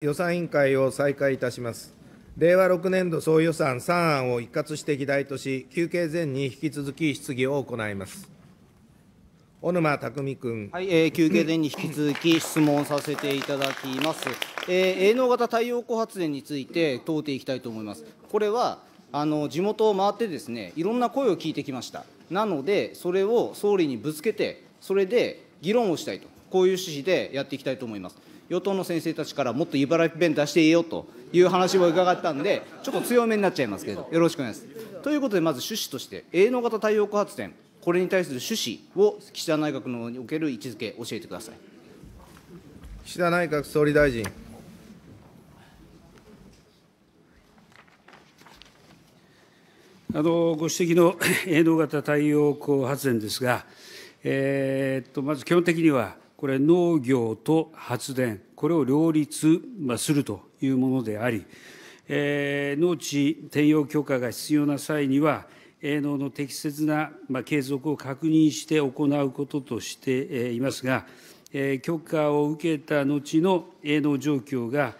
予算委員会を再開いたします。令和6年度総予算3案を一括して議題とし、休憩前に引き続き質疑を行います。小沼匠君、はいえー、休憩前に引き続き質問させていただきます、えー、営農型太陽光発電について問うていきたいと思います。これはあの地元を回ってですね、いろんな声を聞いてきました。なので、それを総理にぶつけて、それで議論をしたいと、こういう趣旨でやっていきたいと思います。与党の先生たちからもっと茨城弁出していいよという話も伺ったんで、ちょっと強めになっちゃいますけど、よろしくお願いします。ということで、まず趣旨として、営農型太陽光発電、これに対する趣旨を岸田内閣のにおける位置づけ、教えてください。岸田内閣総理大臣。あのご指摘の営農型太陽光発電ですが、えー、っとまず基本的には、これ、農業と発電、これを両立するというものであり、農地転用許可が必要な際には、営農の適切な継続を確認して行うこととしていますが、許可を受けた後の営農状況が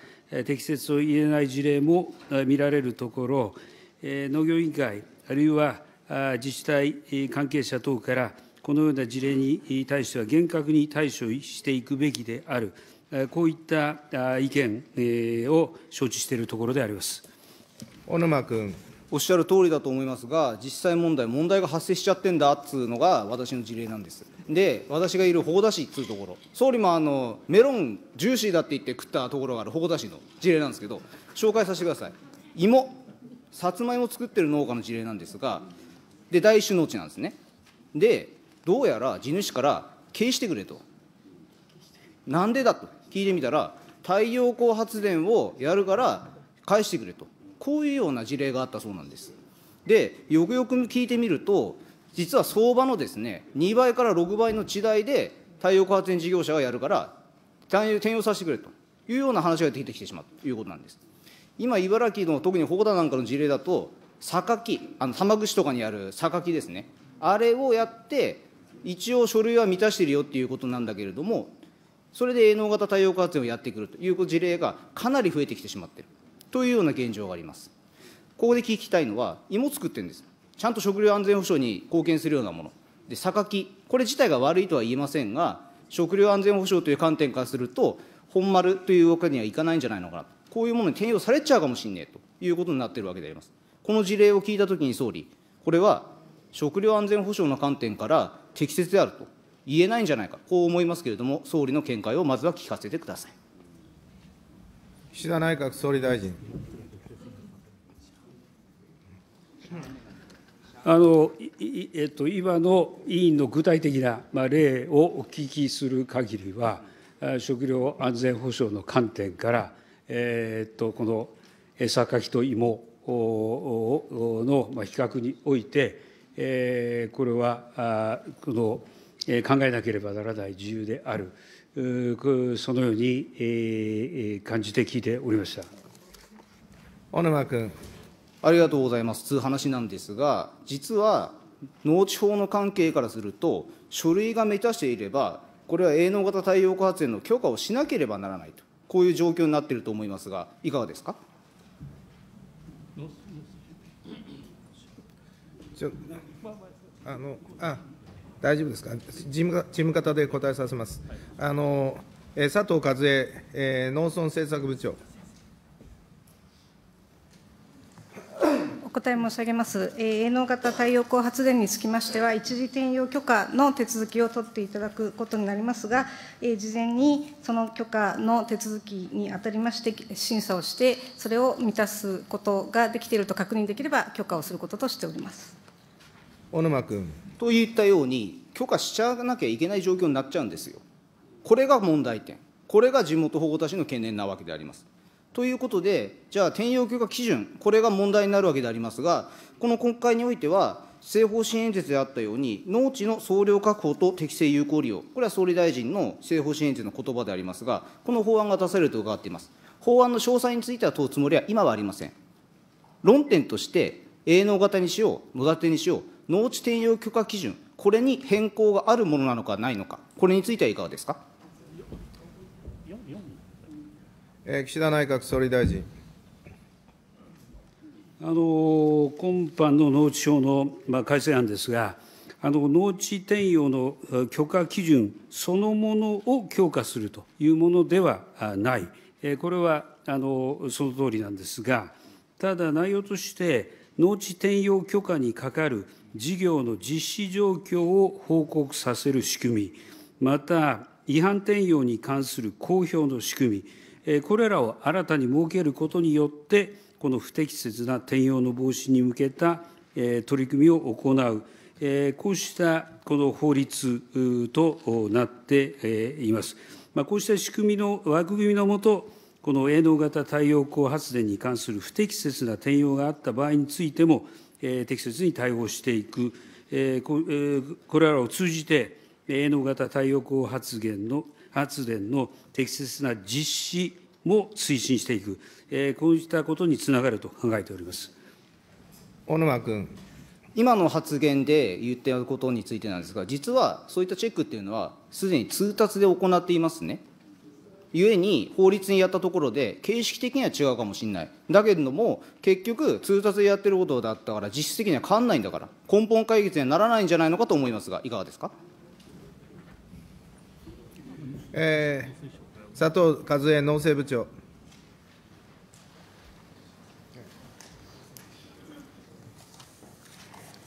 適切と言えない事例も見られるところ、農業委員会、あるいは自治体関係者等から、このような事例に対しては厳格に対処していくべきである、こういった意見を承知しているところであります小沼君。おっしゃる通りだと思いますが、実際問題、問題が発生しちゃってんだっつうのが私の事例なんです。で、私がいる法田市っつうところ、総理もあのメロンジューシーだって言って食ったところがある護田市の事例なんですけど、紹介させてください。芋、さつまいも作ってる農家の事例なんですが、で、大種農地なんですね。で、どうやら地主から経営してくれと。なんでだと聞いてみたら、太陽光発電をやるから返してくれと、こういうような事例があったそうなんです。で、よくよく聞いてみると、実は相場のですね、2倍から6倍の地代で太陽光発電事業者がやるから、転用させてくれというような話が出てきてしまうということなんです。今、茨城の特に保田なんかの事例だと、榊、あの玉串とかにある榊ですね、あれをやって、一応書類は満たしてるよっていうことなんだけれども、それで営農型太陽光発電をやってくるという事例がかなり増えてきてしまっているというような現状があります。ここで聞きたいのは、芋作ってるんです。ちゃんと食料安全保障に貢献するようなもの。で、榊、これ自体が悪いとは言えませんが、食料安全保障という観点からすると、本丸というわけにはいかないんじゃないのかなと、こういうものに転用されちゃうかもしれないということになっているわけであります。この事例を聞いたときに総理、これは食料安全保障の観点から適切であると言えないんじゃないか、こう思いますけれども、総理の見解をまずは聞かせてください。岸田内閣総理大臣。あのえっと、今の委員の具体的な、まあ、例をお聞きする限りは、食料安全保障の観点から、えっとこの榊カと芋の比較において、これは考えなければならない自由である、そのように感じて聞いておりました小沼君。ありがとうございます。という話なんですが、実は農地法の関係からすると、書類が満たしていれば、これは営農型太陽光発電の許可をしなければならないと、こういう状況になっていると思いますが、いかがですか。あのあ大丈夫ですか事務、事務方で答えさせます。あのえ佐藤和恵、え農村政策部長。お答え申し上げます、えー、営農型太陽光発電につきましては、一時転用許可の手続きを取っていただくことになりますが、えー、事前にその許可の手続きにあたりまして、審査をして、それを満たすことができていると確認できれば、許可をすることとしております。小沼君。といったように、許可しちゃわなきゃいけない状況になっちゃうんですよ。これが問題点、これが地元保護大の懸念なわけであります。ということで、じゃあ、転用許可基準、これが問題になるわけでありますが、この国会においては、政方針演説であったように、農地の総量確保と適正有効利用、これは総理大臣の政方針演説の言葉でありますが、この法案が出されると伺っています。法案の詳細については問うつもりは今はありません。論点として、営農型にしよう、野立てにしよう、農地転用許可基準、これに変更があるものなのかないのか、これについてはいかがですか。えー、岸田内閣総理大臣。あの今般の農地法の、まあ、改正案ですが、あの農地転用の許可基準そのものを強化するというものではない、えこれはあのその通りなんですが、ただ内容として、農地転用許可にかかる事業の実施状況を報告させる仕組み、また、違反転用に関する公表の仕組み、これらを新たに設けることによって、この不適切な転用の防止に向けた取り組みを行う、こうしたこの法律となっています。こうした仕組みの枠組みのもと、この営農型太陽光発電に関する不適切な転用があった場合についても、適切に対応していく、これらを通じて、営農型太陽光発電の適切な実施も推進していく、こうしたことにつながると考えております小沼君。今の発言で言っていることについてなんですが、実はそういったチェックっていうのは、すでに通達で行っていますね。ゆえに、法律にやったところで、形式的には違うかもしれない。だけれども、結局、通達でやってることだったから、実質的には変わんないんだから、根本解決にはならないんじゃないのかと思いますが、いかがですか。えー、佐藤和恵農政部長。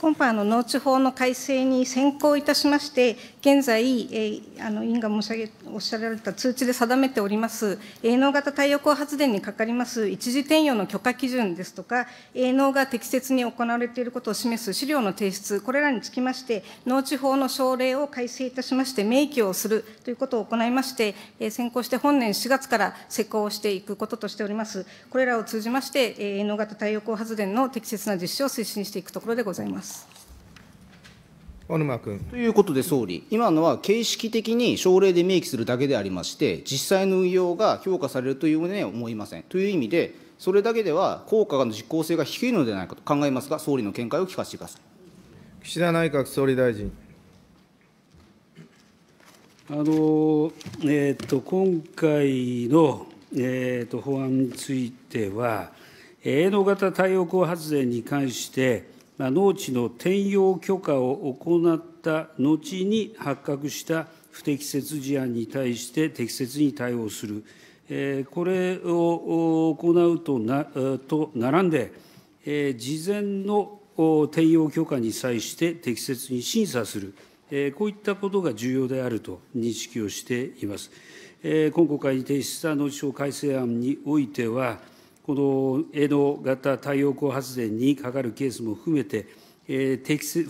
今般、の農地法の改正に先行いたしまして、現在、えー、あの委員が申し上げおっしゃられた通知で定めております、営農型太陽光発電にかかります一時転用の許可基準ですとか、営農が適切に行われていることを示す資料の提出、これらにつきまして、農地法の省令を改正いたしまして、明記をするということを行いまして、えー、先行して本年4月から施行していくこととしております。これらを通じまして、営農型太陽光発電の適切な実施を推進していくところでございます。小沼君。ということで、総理、今のは形式的に省令で明記するだけでありまして、実際の運用が評価されるというふうには思いません。という意味で、それだけでは効果の実効性が低いのではないかと考えますが、総理の見解を聞かせてください岸田内閣総理大臣。あのえーと、今回の、えーと、と法案については、営農型太陽光発電に関して、農地の転用許可を行った後に発覚した不適切事案に対して適切に対応する、これを行うと並んで、事前の転用許可に際して適切に審査する、こういったことが重要であると認識をしています。今国会に提出した農地法改正案においては、この営農型太陽光発電にかかるケースも含めて、不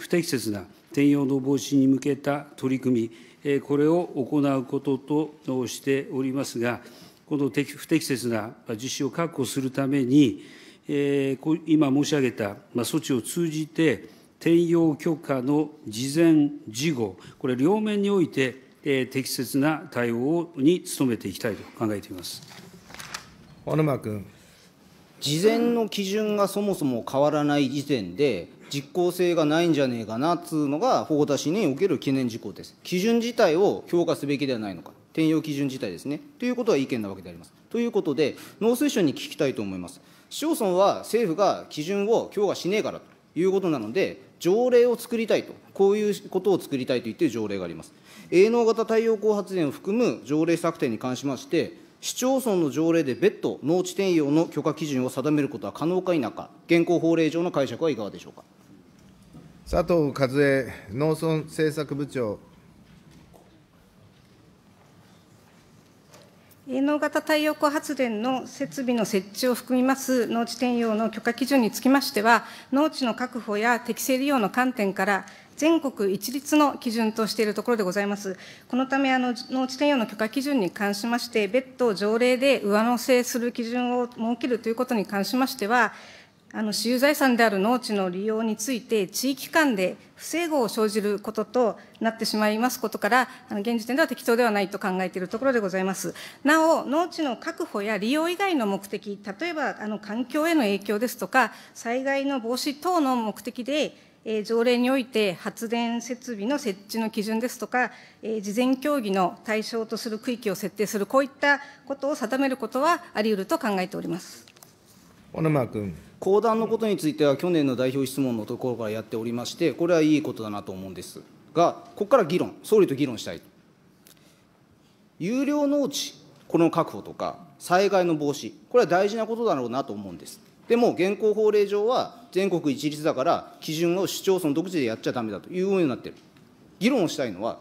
適切な転用の防止に向けた取り組み、これを行うこととしておりますが、この不適切な実施を確保するために、今申し上げた措置を通じて、転用許可の事前事後、これ、両面において、適切な対応に努めていきたいと考えています。小沼君。事前の基準がそもそも変わらない時点で、実効性がないんじゃねえかなっつうのが、保護出しにおける懸念事項です。基準自体を評価すべきではないのか、転用基準自体ですね。ということは意見なわけであります。ということで、農水省に聞きたいと思います。市町村は政府が基準を強化しねえからということなので、条例を作りたいと、こういうことを作りたいと言っている条例があります。営農型太陽光発電を含む条例策定に関しまして、市町村の条例で別途、農地転用の許可基準を定めることは可能か否か、現行法令上の解釈はいかがでしょうか佐藤和恵農村政策部長。営農型太陽光発電の設備の設置を含みます農地転用の許可基準につきましては、農地の確保や適正利用の観点から、全国一律の基準としているところでございます。このため、あの農地転用の許可基準に関しまして、別途条例で上乗せする基準を設けるということに関しましては、あの私有財産である農地の利用について、地域間で不整合を生じることとなってしまいますことから、あの現時点では適当ではないと考えているところでございます。なお、農地の確保や利用以外の目的、例えばあの環境への影響ですとか、災害の防止等の目的で、条例において発電設備の設置の基準ですとか、事前協議の対象とする区域を設定する、こういったことを定めることはあり得ると考えております小沼君。公団のことについては、去年の代表質問のところからやっておりまして、これはいいことだなと思うんですが、ここから議論、総理と議論したい。有料農地、この確保とか、災害の防止、これは大事なことだろうなと思うんです。でも現行法令上は全国一律だから、基準を市町村独自でやっちゃだめだというようになってる。議論をしたいのは、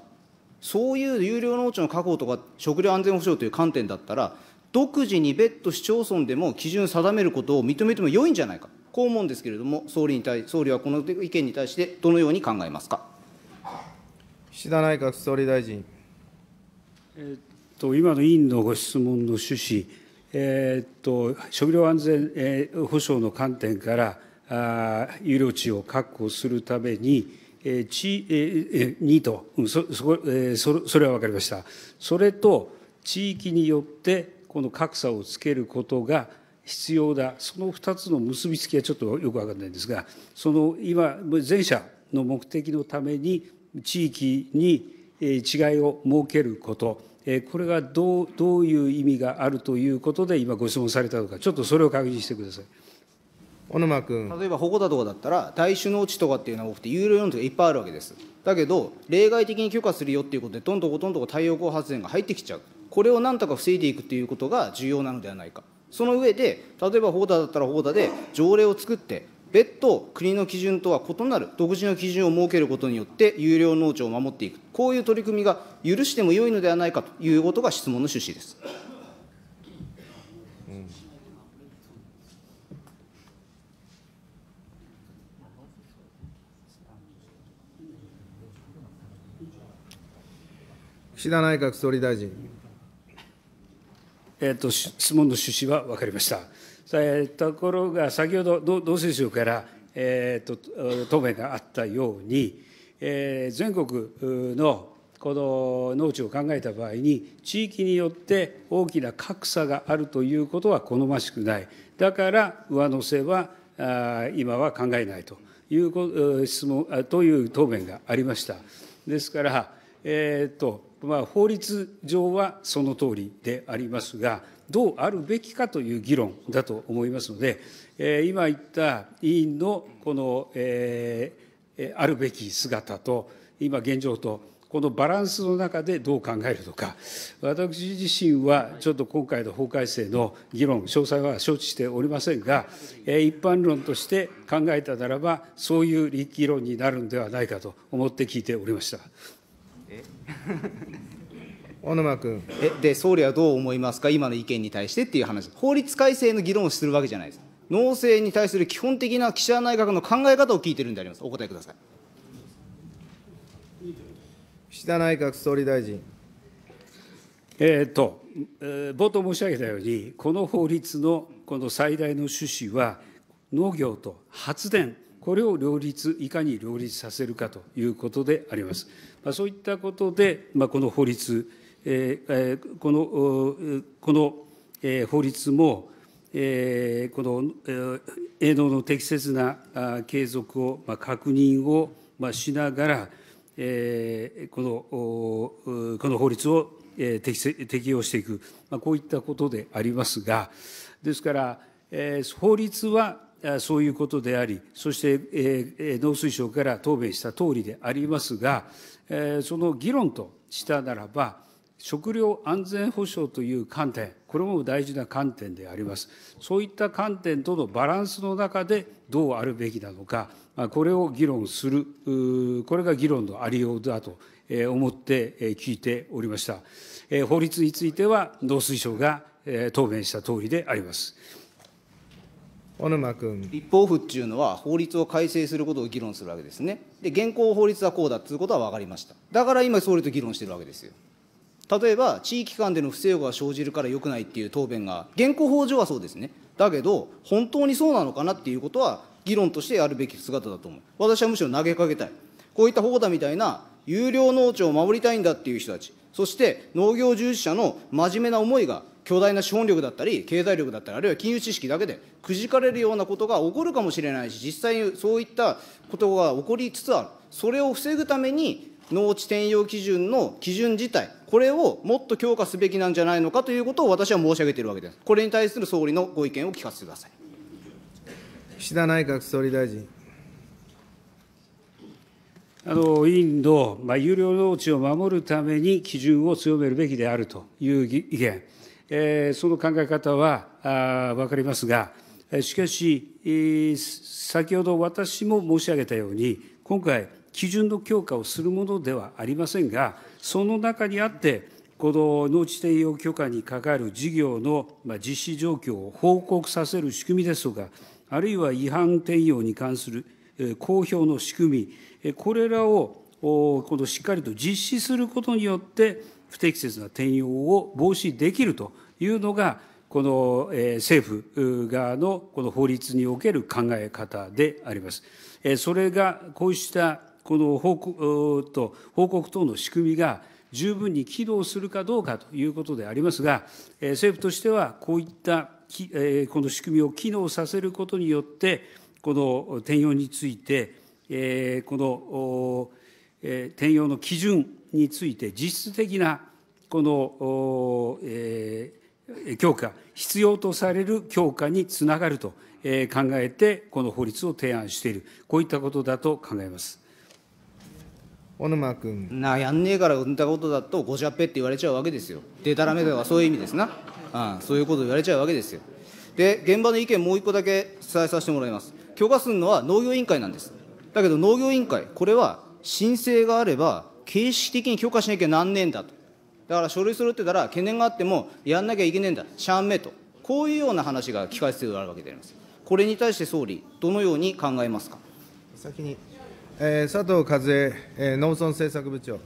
そういう有料農地の確保とか、食料安全保障という観点だったら、独自に別途市町村でも基準定めることを認めても良いんじゃないか、こう思うんですけれども、総理に対総理はこの意見に対して、どのように考えますか岸田内閣総理大臣。えっと今の委員のご質問の趣旨食料安全保障の観点から、有料地を確保するために、にと、それは分かりました、それと地域によってこの格差をつけることが必要だ、その2つの結び付きはちょっとよく分からないんですが、その今、前者の目的のために、地域に違いを設けること、これがどうどういう意味があるということで、今、ご質問されたのか、ちょっとそれを確認してください。小沼君例えば保護だとかだったら、大種農地とかっていうのは多くて、有料用地がいっぱいあるわけです。だけど、例外的に許可するよっていうことで、どんどんどんどん太陽光発電が入ってきちゃう、これをなんとか防いでいくということが重要なのではないか、その上で、例えば保護だったら保護で条例を作って、別途国の基準とは異なる独自の基準を設けることによって、有料農地を守っていく。こういう取り組みが許してもよいのではないかということが質問の趣旨です。岸田内閣総理大臣。えっと、質問の趣旨は分かりました。えー、ところが、先ほど同水省から、えーと答弁があったように、全国のこの農地を考えた場合に、地域によって大きな格差があるということは好ましくない、だから上乗せは今は考えないという質問という答弁がありました。ですから、えーとまあ、法律上はその通りでありますが、どうあるべきかという議論だと思いますので、えー、今言った委員のこの、えーあるべき姿と、今現状と、このバランスの中でどう考えるのか、私自身はちょっと今回の法改正の議論、詳細は承知しておりませんが、一般論として考えたならば、そういう議論になるんではないかと思って聞いておりました。小沼君えで総理はどう思いますか、今の意見に対してっていう話、法律改正の議論をするわけじゃないです。農政に対する基本的な岸田内閣の考え方を聞いてるんであります。お答えください。岸田内閣総理大臣。えー、っと、冒頭申し上げたように、この法律のこの最大の趣旨は、農業と発電、これを両立、いかに両立させるかということであります。まあ、そういったことで、まあ、この法律、えー、このこの、えー、法律も、この営農の適切な継続を確認をしながら、このこの法律を適用していく、こういったことでありますが、ですから、法律はそういうことであり、そして農水省から答弁したとおりでありますが、その議論としたならば、食料安全保障という観点、これも大事な観点であります。そういった観点とのバランスの中でどうあるべきなのか、これを議論する、これが議論のありようだと思って聞いておりました。法律については農水省が答弁したとおりであります。小沼君立法府っていうのは、法律を改正することを議論するわけですね。で、現行法律はこうだっいうことは分かりました。だから今、総理と議論してるわけですよ。例えば地域間での不正が生じるからよくないっていう答弁が、現行法上はそうですね。だけど、本当にそうなのかなっていうことは、議論としてやるべき姿だと思う。私はむしろ投げかけたい。こういった保護だみたいな、有料農地を守りたいんだっていう人たち、そして農業従事者の真面目な思いが、巨大な資本力だったり、経済力だったり、あるいは金融知識だけでくじかれるようなことが起こるかもしれないし、実際にそういったことが起こりつつある。それを防ぐために農地転用基準の基準自体、これをもっと強化すべきなんじゃないのかということを私は申し上げているわけです。これに対する総理のご意見を聞かせてください。岸田内閣総理大臣。あの委員の、まあ、有料農地を守るために基準を強めるべきであるという意見、えー、その考え方はあ分かりますが、しかし、えー、先ほど私も申し上げたように、今回、基準の強化をするものではありませんが、その中にあって、この農地転用許可にかかる事業の実施状況を報告させる仕組みですとか、あるいは違反転用に関する公表の仕組み、これらをこのしっかりと実施することによって、不適切な転用を防止できるというのが、この政府側のこの法律における考え方であります。それがこうしたこの報告と報告等の仕組みが十分に機能するかどうかということでありますが、政府としてはこういったこの仕組みを機能させることによって、この転用について、この転用の基準について、実質的なこの強化、必要とされる強化につながると考えて、この法律を提案している、こういったことだと考えます。小沼君なやんねえから産んだことだとごちゃっぺって言われちゃうわけですよでたらめだはそういう意味ですな、うん、そういうこと言われちゃうわけですよで現場の意見もう一個だけ伝えさせてもらいます許可するのは農業委員会なんですだけど農業委員会これは申請があれば形式的に許可しなきゃなんねえんだとだから書類揃ってたら懸念があってもやんなきゃいけねえんだシャンメとこういうような話が聞かせてあるわけでありますこれに対して総理どのように考えますか先にえー、佐藤和恵、えー、農村政策部長。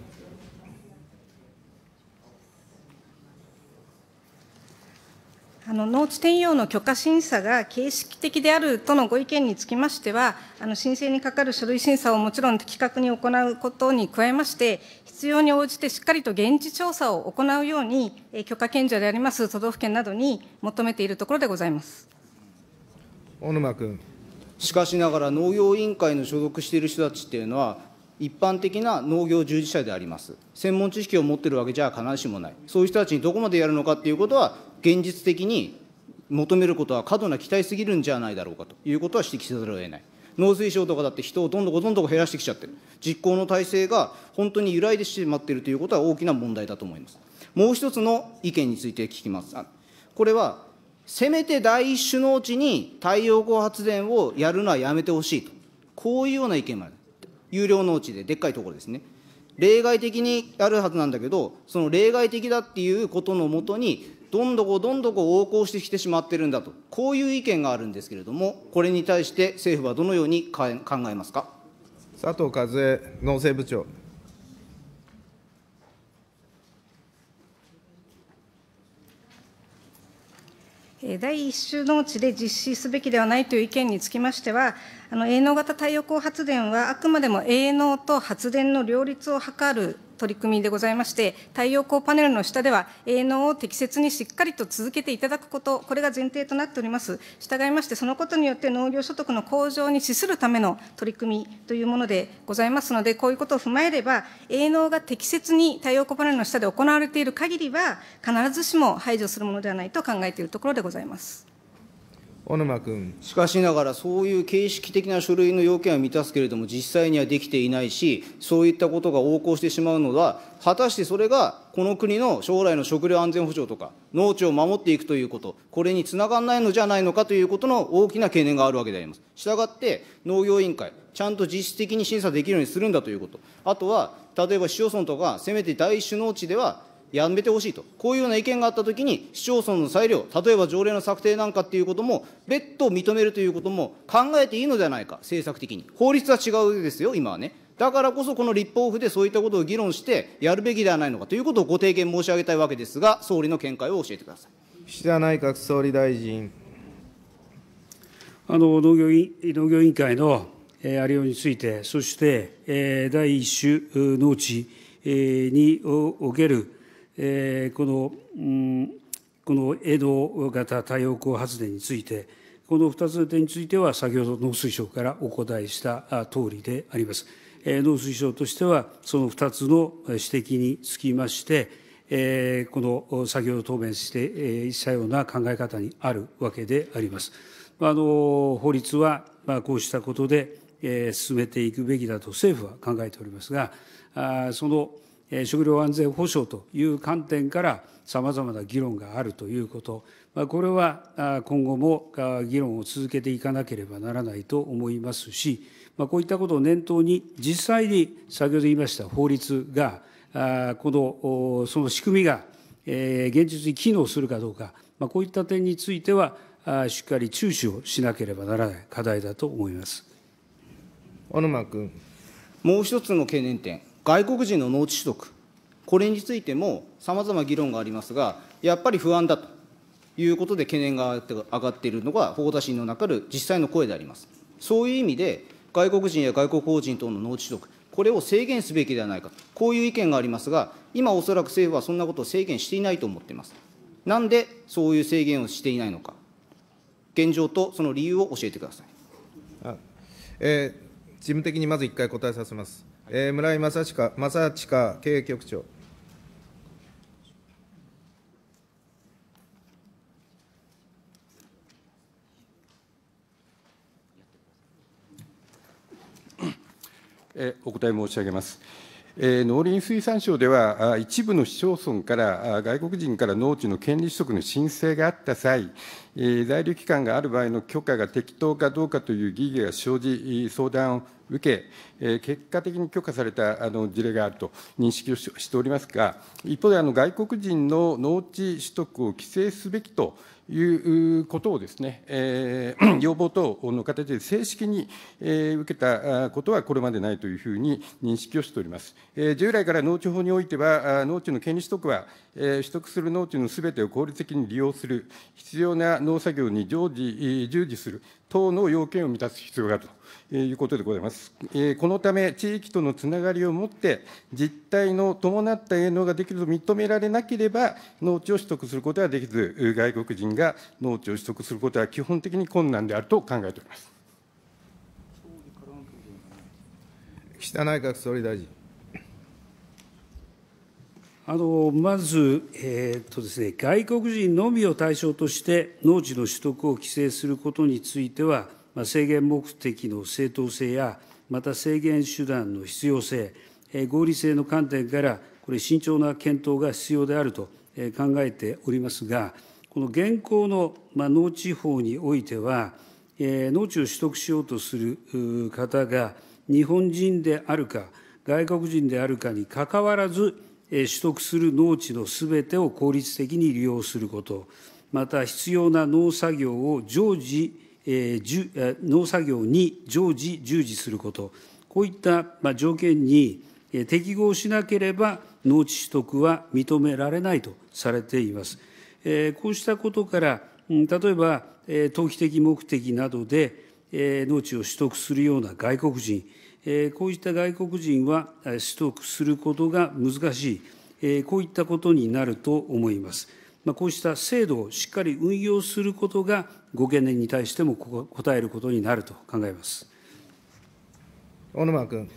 あの農地転用の許可審査が形式的であるとのご意見につきましては、あの申請にかかる書類審査をもちろん的確に行うことに加えまして、必要に応じてしっかりと現地調査を行うように、え許可権者であります都道府県などに求めているところでございます。小沼君。しかしながら農業委員会の所属している人たちっていうのは、一般的な農業従事者であります。専門知識を持ってるわけじゃ必ずしもない。そういう人たちにどこまでやるのかっていうことは、現実的に求めることは過度な期待すぎるんじゃないだろうかということは指摘せざるを得ない。農水省とかだって人をどんどんどんどん減らしてきちゃってる。実行の体制が本当に揺らいでしまっているということは大きな問題だと思います。もう一つの意見について聞きます。これはせめて第一のう地に太陽光発電をやるのはやめてほしいと、こういうような意見もある。有料農地で、でっかいところですね。例外的にやるはずなんだけど、その例外的だっていうことのもとに、どんどこどんどこ横行してきてしまってるんだと、こういう意見があるんですけれども、これに対して政府はどのように考えますか。佐藤和恵農政部長。第1種農地で実施すべきではないという意見につきましては、あの営農型太陽光発電は、あくまでも営農と発電の両立を図る取り組みでございまして、太陽光パネルの下では、営農を適切にしっかりと続けていただくこと、これが前提となっております。従いまして、そのことによって農業所得の向上に資するための取り組みというものでございますので、こういうことを踏まえれば、営農が適切に太陽光パネルの下で行われている限りは、必ずしも排除するものではないと考えているところでございます。小沼君。しかしながら、そういう形式的な書類の要件は満たすけれども、実際にはできていないし、そういったことが横行してしまうのは、果たしてそれがこの国の将来の食料安全保障とか、農地を守っていくということ、これにつながらないのじゃないのかということの大きな懸念があるわけであります。したがって、農業委員会、ちゃんと実質的に審査できるようにするんだということ、あとは例えば市町村とか、せめて大種農地では、やめてほしいと、こういうような意見があったときに、市町村の裁量、例えば条例の策定なんかっていうことも、別途認めるということも考えていいのではないか、政策的に。法律は違うですよ、今はね。だからこそ、この立法府でそういったことを議論して、やるべきではないのかということをご提言申し上げたいわけですが、総理の見解を教えてください。岸田内閣総理大臣。あの農業農業委員会のありようについて、そして第1種農地におけるこのこの江戸型太陽光発電について、この2つの点については、先ほど農水省からお答えしたとおりであります。農水省としては、その2つの指摘につきまして、この先ほど答弁してしたような考え方にあるわけであります。あの法律はこうしたことで進めていくべきだと政府は考えておりますが、その食料安全保障という観点から、さまざまな議論があるということ、これは今後も議論を続けていかなければならないと思いますし、こういったことを念頭に、実際に先ほど言いました法律が、この、その仕組みが現実に機能するかどうか、こういった点については、しっかり注視をしなければならない課題だと思います。小沼君。もう一つの懸念点。外国人の農地取得、これについてもさまざま議論がありますが、やっぱり不安だということで懸念が上がっているのが、法打診の中で実際の声であります。そういう意味で、外国人や外国法人等の農地取得、これを制限すべきではないかと、こういう意見がありますが、今、おそらく政府はそんなことを制限していないと思っています。なんでそういう制限をしていないのか、現状とその理由を教えてください。あえー、事務的にまず1回答えさせます。えー、村井正親正親経営局長。えお答え申し上げます。えー、農林水産省では、一部の市町村から外国人から農地の権利取得の申請があった際、在留期間がある場合の許可が適当かどうかという疑義が生じ、相談受け、結果的に許可された事例があると認識をしておりますが、一方で、外国人の農地取得を規制すべきということをですね、えー、要望等の形で正式に、えー、受けたことはこれまでないというふうに認識をしております。えー、従来から農地法においては、農地の権利取得は、取得する農地のすべてを効率的に利用する、必要な農作業に常時従事する等の要件を満たす必要があるということでございます。このため、地域とのつながりを持って、実態の伴った営農ができると認められなければ、農地を取得することはできず、外国人が農地を取得することは基本的に困難であると考えております。岸田内閣総理大臣。まず、外国人のみを対象として、農地の取得を規制することについては、制限目的の正当性や、また制限手段の必要性、合理性の観点から、これ、慎重な検討が必要であると考えておりますが、この現行の農地法においては、農地を取得しようとする方が、日本人であるか、外国人であるかにかかわらず、取得する農地のすべてを効率的に利用すること、また必要な農作業を常時、農作業に常時従事すること、こういった条件に適合しなければ農地取得は認められないとされています。こうしたことから、例えば、投機的目的などで農地を取得するような外国人、こういった外国人は取得することが難しい、こういったことになると思います。こうした制度をしっかり運用することが、ご懸念に対しても答えることになると考えます小沼君。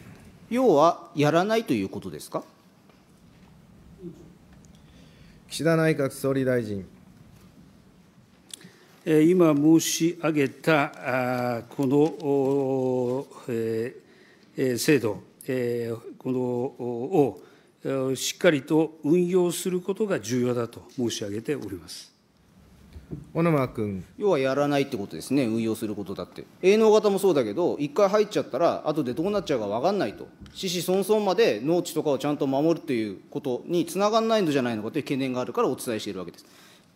要は、やらないということですか岸田内閣総理大臣。今申し上げた、この、えー制度をしっかりと運用することが重要だと申し上げております小沼君。要はやらないってことですね、運用することだって。営農型もそうだけど、一回入っちゃったら、後でどうなっちゃうか分かんないと、死死孫孫まで農地とかをちゃんと守るということにつながらないのじゃないのかという懸念があるからお伝えしているわけです。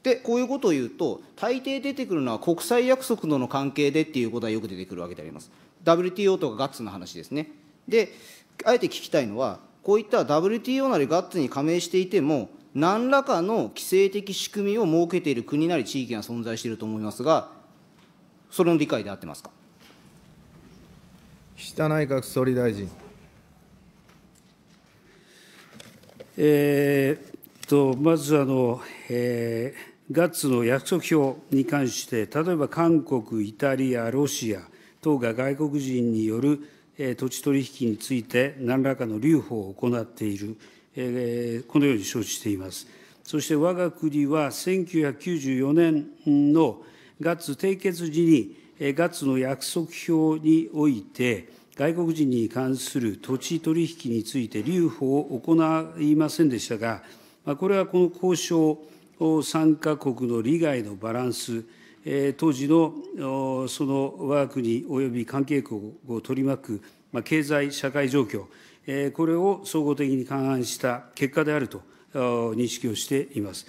で、こういうことを言うと、大抵出てくるのは国際約束との関係でっていうことはよく出てくるわけであります。WTO とかガッツの話ですね。で、あえて聞きたいのは、こういった WTO なりガッツに加盟していても、何らかの規制的仕組みを設けている国なり地域が存在していると思いますが、それの理解で合ってますか岸田内閣総理大臣。えー、とまずあの、えー、ガッツの約束表に関して、例えば韓国、イタリア、ロシア、党が外国人による土地取引についてなんらかの留保を行っている、このように承知しています。そしてわが国は1994年のガッツ締結時に、ガッツの約束表において、外国人に関する土地取引について留保を行いませんでしたが、これはこの交渉参加国の利害のバランス、当時のそのわが国および関係国を取り巻く経済社会状況、これを総合的に勘案した結果であると認識をしています。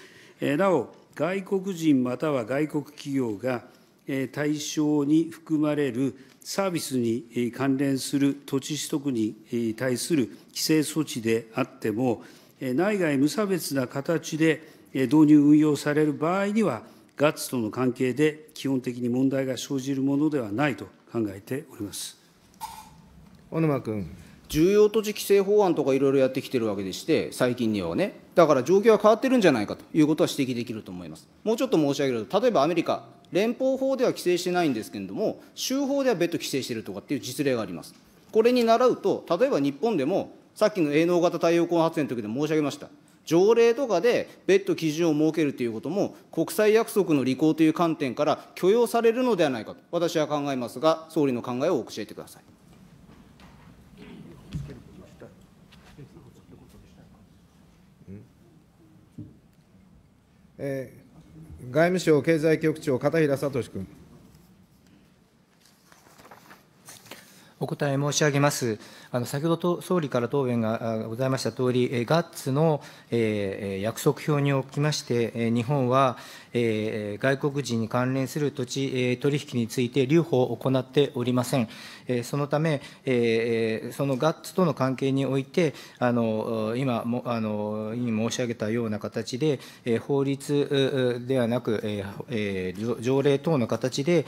なお、外国人または外国企業が対象に含まれるサービスに関連する土地取得に対する規制措置であっても、内外無差別な形で導入、運用される場合には、ガッツとの関係で基本的に問題が生じるものではないと考えております小沼君。重要土地規制法案とかいろいろやってきてるわけでして、最近にはね、だから状況は変わってるんじゃないかということは指摘できると思います。もうちょっと申し上げると、例えばアメリカ、連邦法では規制してないんですけれども、州法では別途規制してるとかっていう実例があります。これに倣うと、例えば日本でも、さっきの営農型太陽光発電の時で申し上げました。条例とかで別途基準を設けるということも、国際約束の履行という観点から許容されるのではないかと、私は考えますが、総理の考えを教えてください。えー、外務省経済局長、片平聡君。お答え申し上げます。先ほど総理から答弁がございましたとおり、ガッツの約束表におきまして、日本は外国人に関連する土地取引について留保を行っておりません。そのため、そのガッツとの関係において、今、申し上げたような形で、法律ではなく、条例等の形で、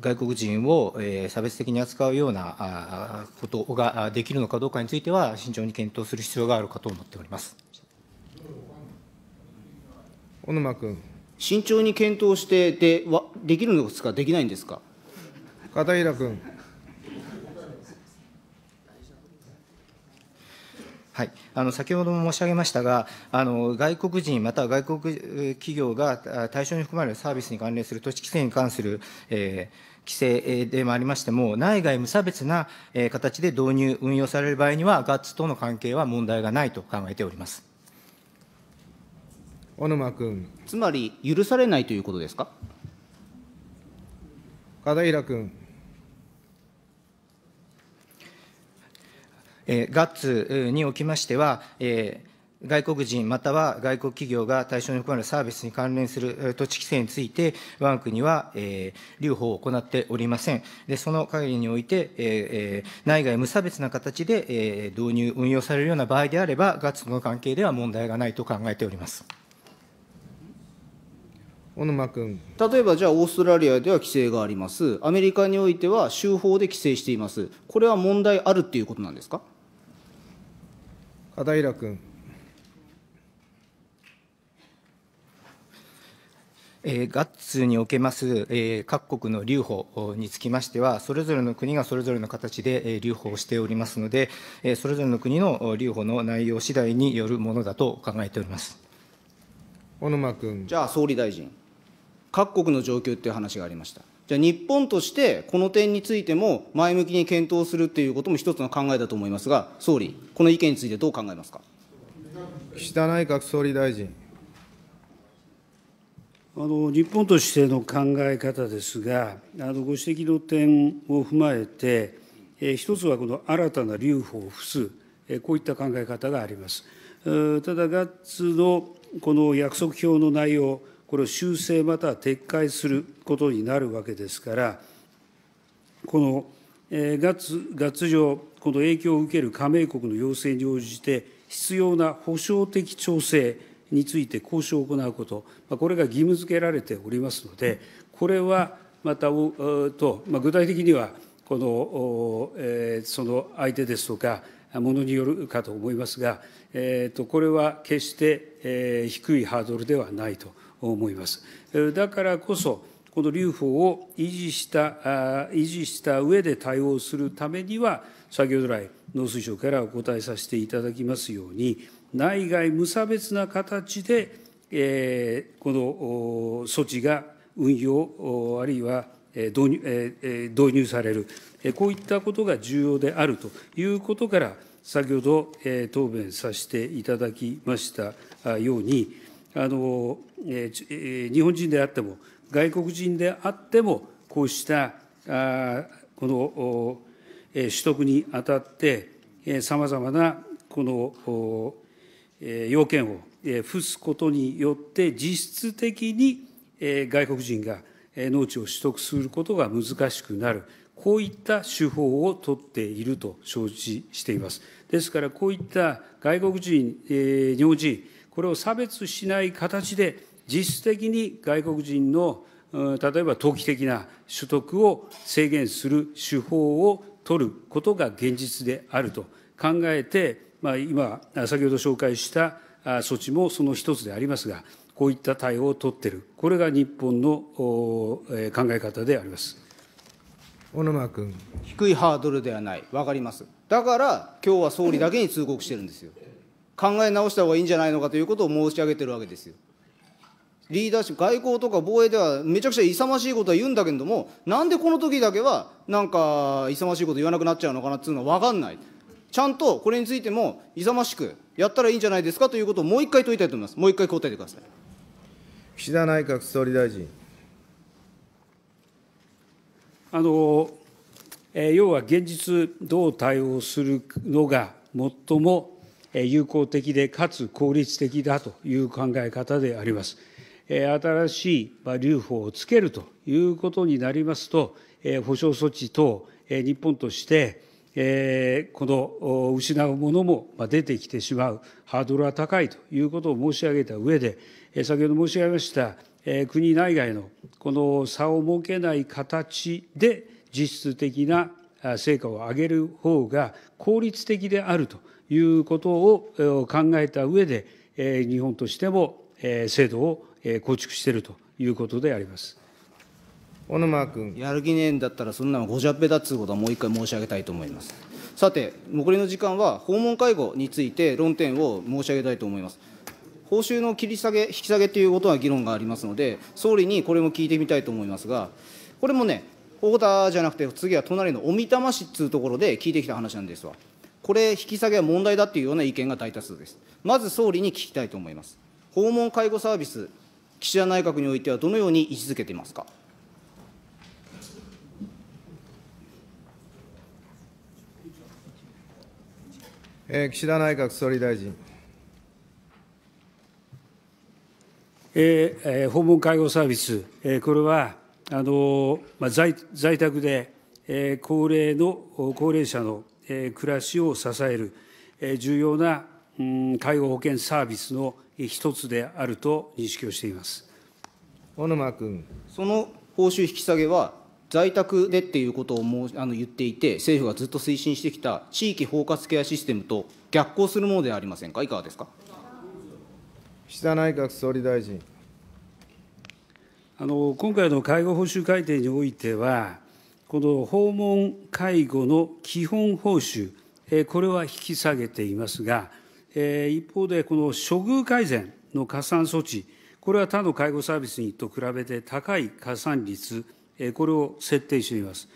外国人を差別的に扱うようなことができるのかどうかについては、慎重に検討する必要があるかと思っております。小沼君。慎重に検討してで、できるのですか、できないんですか。片平君。はい、あの先ほども申し上げましたが、あの外国人、または外国企業が対象に含まれるサービスに関連する都市規制に関する、えー、規制でもありましても、内外無差別な形で導入、運用される場合には、ガッツとの関係は問題がないと考えております。小沼君。つまり、許されないということですか。片平君。えー、ガッツにおきましては、えー外国人または外国企業が対象に含まれるサービスに関連する土地規制について、我が国は、えー、留保を行っておりません。で、その限りにおいて、えー、内外無差別な形で、えー、導入、運用されるような場合であれば、ガッツの関係では問題がないと考えております。小沼君例えばじゃあオーストラリアでは規制がありますアメリカにおいては州法で規制していますこれは問題あるっていうことなんですか片平君えー、ガッツにおけます、えー、各国の留保につきましては、それぞれの国がそれぞれの形で、えー、留保をしておりますので、えー、それぞれの国の留保の内容次第によるものだと考えております小沼君。じゃあ、総理大臣。各国の状況っていう話がありました。じゃあ日本としてこの点についても前向きに検討するということも一つの考えだと思いますが、総理、この意見についてどう考えますか岸田内閣総理大臣。あの日本としての考え方ですが、あのご指摘の点を踏まえて、えー、一つはこの新たな留保を付す、えー、こういった考え方があります。ただ、ガッツのこの約束表の内容、これを修正または撤回することになるわけですから、このガツ上、この影響を受ける加盟国の要請に応じて、必要な補償的調整について交渉を行うこと、これが義務付けられておりますので、これはまた、と具体的には、このその相手ですとか、ものによるかと思いますが、これは決して低いハードルではないと。思います。だからこそ、この留保を維持した、維持した上で対応するためには、先ほど来、農水省からお答えさせていただきますように、内外無差別な形で、えー、この措置が運用、あるいは導入,、え導入される、こういったことが重要であるということから、先ほど、え答弁させていただきましたように、日本人であっても、外国人であっても、こうしたこの取得にあたって、さまざまなこの要件を付すことによって、実質的に外国人が農地を取得することが難しくなる、こういった手法を取っていると承知しています。ですから、こういった外国人、日本人、これを差別しない形で、実質的に外国人の例えば投機的な所得を制限する手法を取ることが現実であると考えて、まあ、今、先ほど紹介した措置もその一つでありますが、こういった対応を取っている、これが日本の考え方であります小沼君。低いハードルではない、分かります。だから、今日は総理だけに通告してるんですよ。考え直した方がいいんじゃないのかということを申し上げてるわけですよ。リーダーシップ、外交とか防衛ではめちゃくちゃ勇ましいことは言うんだけれども、なんでこの時だけは、なんか勇ましいこと言わなくなっちゃうのかなっていうのは分かんない。ちゃんとこれについても勇ましくやったらいいんじゃないですかということをもう一回問いたいと思います。もう一回答えてください。岸田内閣総理大臣。あの、えー、要は現実、どう対応するのが最も有効的でかつ効率的だという考え方であります。新しい留保をつけるということになりますと、補償措置等、日本として、この失うものも出てきてしまう、ハードルは高いということを申し上げた上で、先ほど申し上げました、国内外のこの差を設けない形で、実質的な成果を上げる方が効率的であるということを考えたうえで、日本としても制度を構築しているということであります。小沼君。やる気ねえんだったら、そんなのごじゃっぺだっつうことはもう一回申し上げたいと思います。さて、残りの時間は、訪問介護について論点を申し上げたいと思います。報酬の切り下げ、引き下げということは議論がありますので、総理にこれも聞いてみたいと思いますが、これもね、大田じゃなくて、次は隣の小美玉市っつうところで聞いてきた話なんですわ。これ、引き下げは問題だというような意見が大多数です。まず総理に聞きたいと思います。訪問介護サービス、岸田内閣においてはどのように位置づけていますか。えー、岸田内閣総理大臣。えーえー、訪問介護サービス、えー、これはあのー、まあ在、在宅で、えー、高齢の高齢者の暮らしを支える、重要な介護保険サービスの一つであると認識をしています小沼君。その報酬引き下げは、在宅でっていうことをもうあの言っていて、政府がずっと推進してきた地域包括ケアシステムと逆行するものではありませんか、いかがですか岸田内閣総理大臣。あの今回の介護報酬改定においては、この訪問介護の基本報酬、これは引き下げていますが、一方で、この処遇改善の加算措置、これは他の介護サービスにと比べて高い加算率、これを設定しています。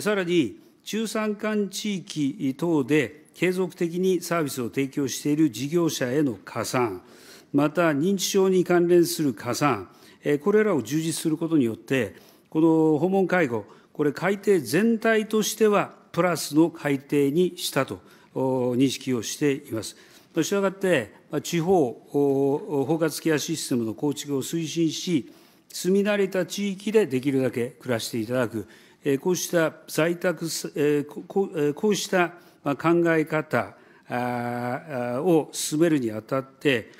さらに、中山間地域等で継続的にサービスを提供している事業者への加算、また認知症に関連する加算、これらを充実することによって、この訪問介護、これ、改定全体としてはプラスの改定にしたと認識をしています。したがって、地方包括ケアシステムの構築を推進し、住み慣れた地域でできるだけ暮らしていただく、こうした在宅、こうした考え方を進めるにあたって、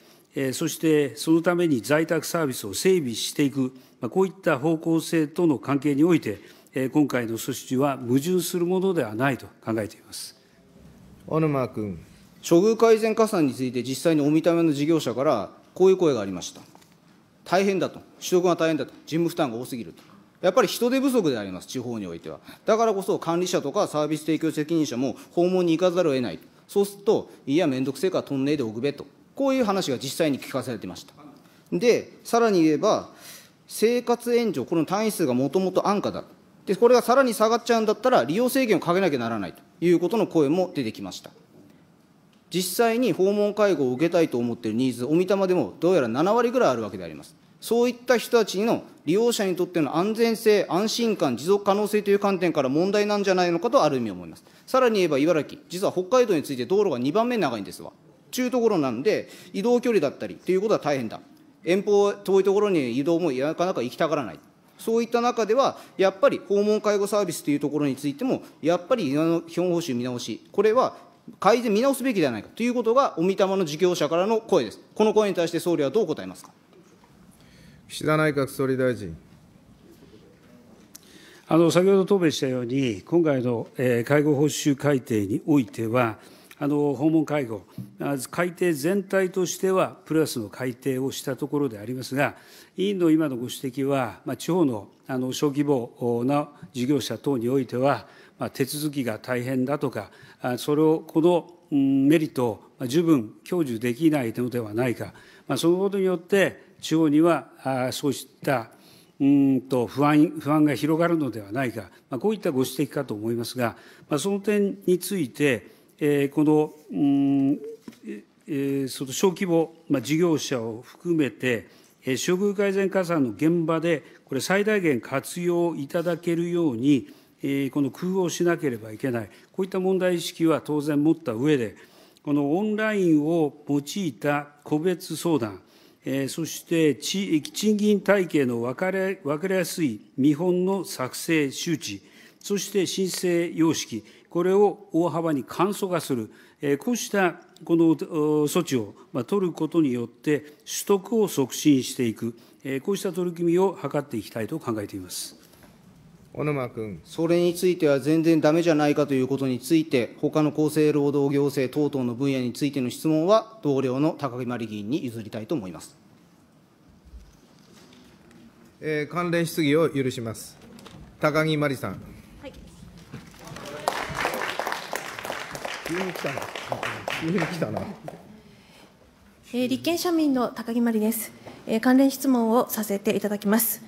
そしてそのために在宅サービスを整備していく、こういった方向性との関係において、今回の措置は矛盾するものではないと考えています小沼君。処遇改善加算について、実際にお見た目の事業者から、こういう声がありました。大変だと、取得が大変だと、事務負担が多すぎると。やっぱり人手不足であります、地方においては。だからこそ、管理者とかサービス提供責任者も訪問に行かざるを得ない。そうすると、いや、めんどくせえからトンネルでおくべと。こういう話が実際に聞かされてました。で、さらに言えば、生活援助、この単位数がもともと安価だ。で、これがさらに下がっちゃうんだったら、利用制限をかけなきゃならないということの声も出てきました。実際に訪問介護を受けたいと思っているニーズ、お見たまでもどうやら7割ぐらいあるわけであります。そういった人たちの利用者にとっての安全性、安心感、持続可能性という観点から問題なんじゃないのかとある意味思います。さらに言えば茨城、実は北海道について道路が2番目長いんですわ。うところなんで、移動距離だったりということは大変だ。遠方、遠いところに移動もなかなか行きたがらない。そういった中では、やっぱり訪問介護サービスというところについても、やっぱり基本報酬見直し、これは改善見直すべきではないかということが、お御霊の事業者からの声です。この声に対して総理はどう答えますか岸田内閣総理大臣。あの先ほど答弁したように、今回の、え介護報酬改定においては、あの訪問介護、改定全体としてはプラスの改定をしたところでありますが、委員の今のご指摘は、地方の小規模な事業者等においては、手続きが大変だとか、それを、このメリットを十分享受できないのではないか、そのことによって、地方にはそうしたうんと不安不安が広がるのではないか、こういったご指摘かと思いますが、その点について、えー、このうん、えー、その小規模事業者を含めて、処遇改善加算の現場で、これ、最大限活用いただけるように、この工夫をしなければいけない、こういった問題意識は当然持った上で、このオンラインを用いた個別相談、そして賃金体系の分かれ分かりやすい見本の作成、周知、そして申請様式、これを大幅に簡素化する、こうしたこの措置を取ることによって、取得を促進していく、こうした取り組みを図っていきたいと考えています。小沼君。それについては全然だめじゃないかということについて、他の厚生労働行政等々の分野についての質問は、同僚の高木真理議員に譲りたいと思います。え関連質疑を許します。高木真理さん。急に来たな。急に来たな。えー、立憲社民の高木真理です、えー。関連質問をさせていただきます。